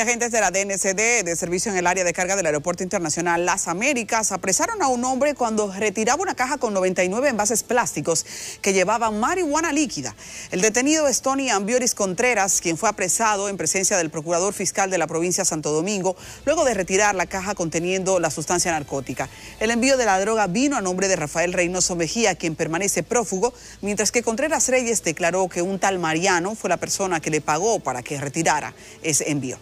agentes de la DNCD de servicio en el área de carga del Aeropuerto Internacional Las Américas apresaron a un hombre cuando retiraba una caja con 99 envases plásticos que llevaban marihuana líquida. El detenido es Tony Ambioris Contreras, quien fue apresado en presencia del procurador fiscal de la provincia Santo Domingo luego de retirar la caja conteniendo la sustancia narcótica. El envío de la droga vino a nombre de Rafael Reynoso Mejía, quien permanece prófugo, mientras que Contreras Reyes declaró que un tal Mariano fue la persona que le pagó para que retirara ese envío.